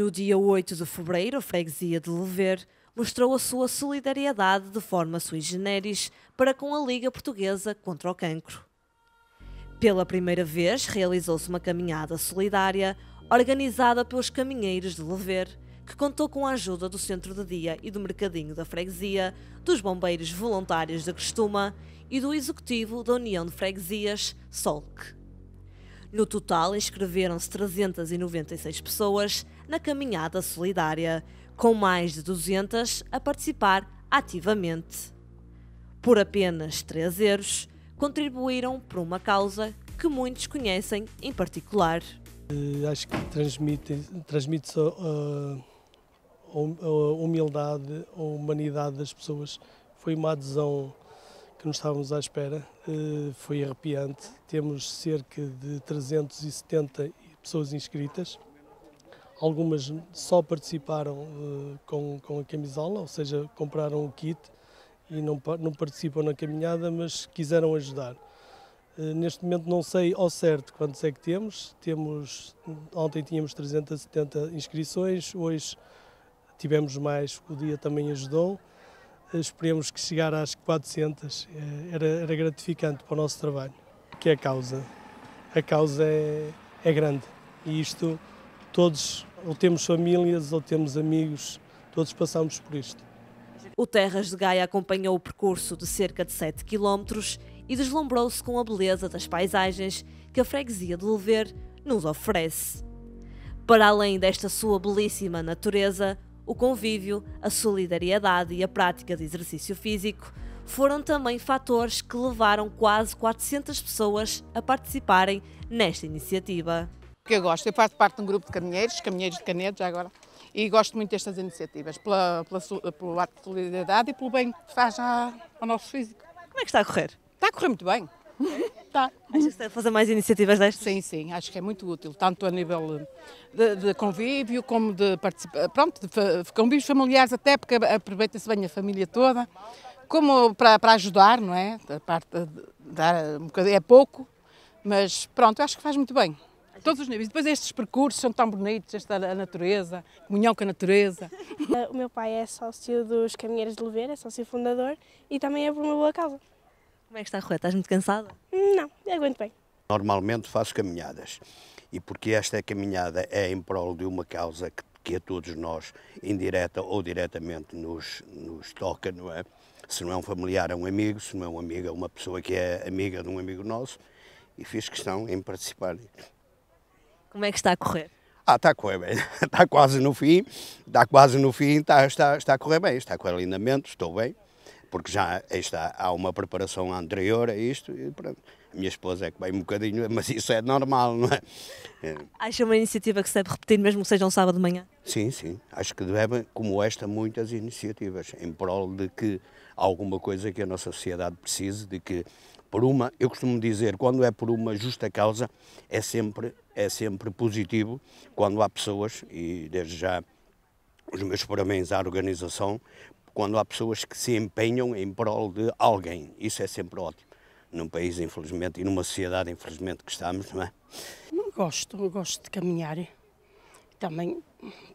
No dia 8 de fevereiro, a freguesia de Lever mostrou a sua solidariedade de forma sui generis para com a Liga Portuguesa contra o Cancro. Pela primeira vez, realizou-se uma caminhada solidária organizada pelos caminheiros de Lever, que contou com a ajuda do Centro de Dia e do Mercadinho da Freguesia, dos Bombeiros Voluntários da Costuma e do Executivo da União de Freguesias, SOLC. No total, inscreveram-se 396 pessoas na caminhada solidária, com mais de 200 a participar ativamente. Por apenas 3 euros, contribuíram por uma causa que muitos conhecem em particular. Eh, acho que transmite-se transmite eh, hum, a, humildade, a humanidade das pessoas. Foi uma adesão que não estávamos à espera, eh, foi arrepiante. Temos cerca de 370 pessoas inscritas algumas só participaram uh, com, com a camisola, ou seja, compraram o kit e não, não participam na caminhada, mas quiseram ajudar. Eh, neste momento não sei ao certo quantos é que temos. temos ontem tínhamos 370 inscrições, hoje tivemos mais, o dia também ajudou. Eh, esperemos que chegar às 400. Era, era gratificante para o nosso trabalho. Que é a causa. A causa é, é grande e isto todos ou temos famílias ou temos amigos, todos passamos por isto. O Terras de Gaia acompanhou o percurso de cerca de 7 quilómetros e deslumbrou-se com a beleza das paisagens que a freguesia de Lever nos oferece. Para além desta sua belíssima natureza, o convívio, a solidariedade e a prática de exercício físico foram também fatores que levaram quase 400 pessoas a participarem nesta iniciativa que eu gosto. Eu faço parte de um grupo de caminheiros, caminheiros de já agora, e gosto muito destas iniciativas, pela, pela, pelo ato de solidariedade e pelo bem que faz à, ao nosso físico. Como é que está a correr? Está a correr muito bem. Tá. Acho que está fazer mais iniciativas destas? Sim, sim, acho que é muito útil, tanto a nível de, de convívio como de participar. pronto, de, de convívios familiares até, porque aproveita-se bem a família toda, como para, para ajudar, não é? Da parte de dar um bocadinho, é pouco, mas pronto, acho que faz muito bem todos os níveis. Depois estes percursos são tão bonitos, esta a natureza, comunhão com a natureza. O meu pai é sócio dos Caminheiros de Lever, é sócio fundador e também é por uma boa causa. Como é que está a rua? Estás muito cansada? Não, aguento bem. Normalmente faço caminhadas e porque esta caminhada é em prol de uma causa que, que a todos nós, indireta ou diretamente, nos, nos toca, não é? Se não é um familiar, é um amigo, se não é um amigo, é uma pessoa que é amiga de um amigo nosso e fiz questão em participar. Como é que está a correr? Ah, está a correr bem, está quase no fim, está quase no fim, está, está, está a correr bem, está a correr lindamente, estou bem, porque já está, há uma preparação anterior a isto e pronto. A minha esposa é que bem um bocadinho, mas isso é normal, não é? é. Acha uma iniciativa que se deve repetir, mesmo que seja um sábado de manhã? Sim, sim. Acho que devem, como esta, muitas iniciativas, em prol de que alguma coisa que a nossa sociedade precise, de que por uma, eu costumo dizer, quando é por uma justa causa, é sempre, é sempre positivo quando há pessoas, e desde já os meus parabéns à organização, quando há pessoas que se empenham em prol de alguém. Isso é sempre ótimo num país, infelizmente, e numa sociedade, infelizmente, que estamos, não é? Não gosto, gosto de caminhar. Também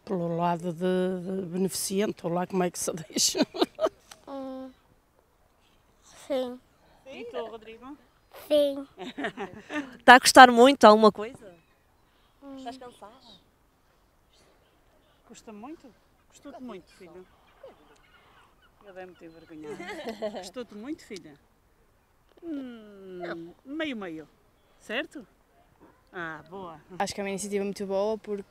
pelo lado de, de beneficente, ou lá como é que se deixa. Hum, sim. Sim, então, Rodrigo? Sim. Está a gostar muito alguma coisa? Hum. Estás cansada? Custa muito? Custou-te muito, filho? Eu é muito envergonhado. Custou-te muito, filha? Hum, meio-meio, certo? Ah, boa. Acho que é uma iniciativa muito boa porque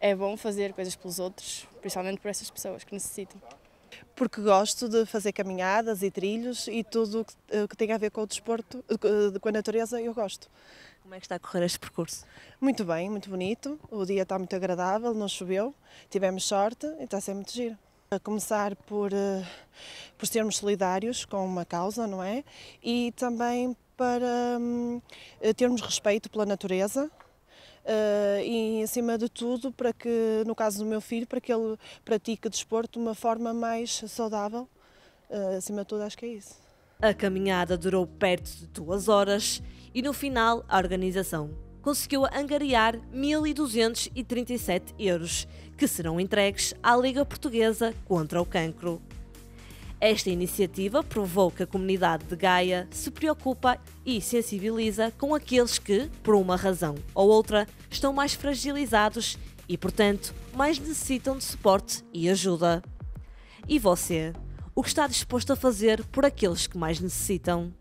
é bom fazer coisas pelos outros, principalmente por essas pessoas que necessitam. Porque gosto de fazer caminhadas e trilhos e tudo o que eh, tem a ver com o desporto, eh, com a natureza, eu gosto. Como é que está a correr este percurso? Muito bem, muito bonito. O dia está muito agradável, não choveu, tivemos sorte e está a ser muito giro. A começar por, eh, por sermos solidários com uma causa, não é? E também para hum, eh, termos respeito pela natureza, Uh, e acima de tudo para que, no caso do meu filho, para que ele pratique desporto de uma forma mais saudável. Uh, acima de tudo, acho que é isso. A caminhada durou perto de duas horas e no final a organização conseguiu angariar 1.237 euros, que serão entregues à Liga Portuguesa contra o Cancro. Esta iniciativa provou que a comunidade de Gaia se preocupa e sensibiliza com aqueles que, por uma razão ou outra, estão mais fragilizados e, portanto, mais necessitam de suporte e ajuda. E você? O que está disposto a fazer por aqueles que mais necessitam?